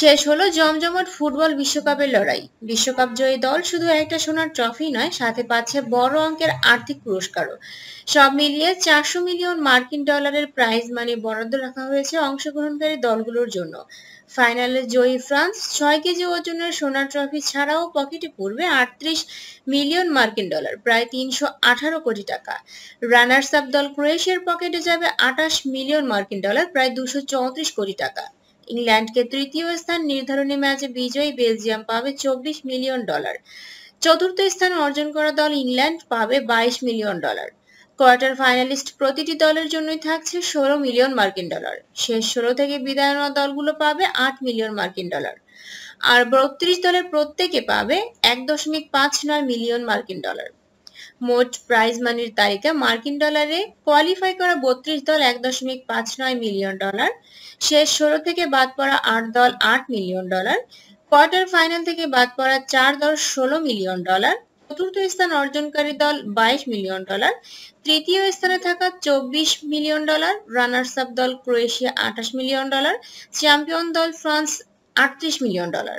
শেষ হলো জমজমট ফুটবল বিশ্বকাপের লড়াই বিশ্বকাপ জয়ী দল শুধু একটা সোনার ট্রফি নয় সাথে পাচ্ছে বড় অঙ্কের আর্থিক পুরস্কারও সব মিলিয়ে চারশো মিলিয়ন মার্কিন ডলারের প্রাইজ মানি বরাদ্দ রাখা হয়েছে অংশগ্রহণকারী দলগুলোর জন্য ফাইনালে জয়ী ফ্রান্স ছয় কেজি ওজনের সোনার ট্রফি ছাড়াও পকেটে পড়বে আটত্রিশ মিলিয়ন মার্কিন ডলার প্রায় তিনশো আঠারো কোটি টাকা রানার্স আপ দল ক্রোয়েশিয়ার পকেটে যাবে আটাশ মিলিয়ন মার্কিন ডলার প্রায় দুশো চৌত্রিশ কোটি টাকা ইংল্যান্ডকে তৃতীয় স্থান নির্ধারণী ম্যাচে বিজয়ী বেলজিয়াম পাবে চব্বিশ মিলিয়ন ডলার চতুর্থ স্থান অর্জন করা দল ইংল্যান্ড পাবে বাইশ মিলিয়ন ডলার কোয়ার্টার ফাইনালিস্ট প্রতিটি দলের জন্যই থাকছে ষোলো মিলিয়ন মার্কিন ডলার শেষ ষোলো থেকে বিদায় নেওয়া দলগুলো পাবে আট মিলিয়ন মার্কিন ডলার আর বত্রিশ দলের প্রত্যেকে পাবে এক দশমিক পাঁচ নয় মিলিয়ন মার্কিন ডলার মোট প্রাইজ মানির তালিকা মার্কিন ডলারে কোয়ালিফাই করা বত্রিশ দল এক দশমিক পাঁচ নয় মিলিয়ন ডলার শেষ ষোলো থেকে বাদ পড়া আট দল আট মিলিয়ন ডলার কোয়ার্টার ফাইনাল থেকে বাদ পড়া চার দল ষোলো মিলিয়ন ডলার চতুর্থ স্থান অর্জনকারী দল বাইশ মিলিয়ন ডলার তৃতীয় স্থানে থাকা চব্বিশ মিলিয়ন ডলার রানার্স আপ দল ক্রোয়েশিয়া আঠাশ মিলিয়ন ডলার চ্যাম্পিয়ন দল ফ্রান্স আটত্রিশ মিলিয়ন ডলার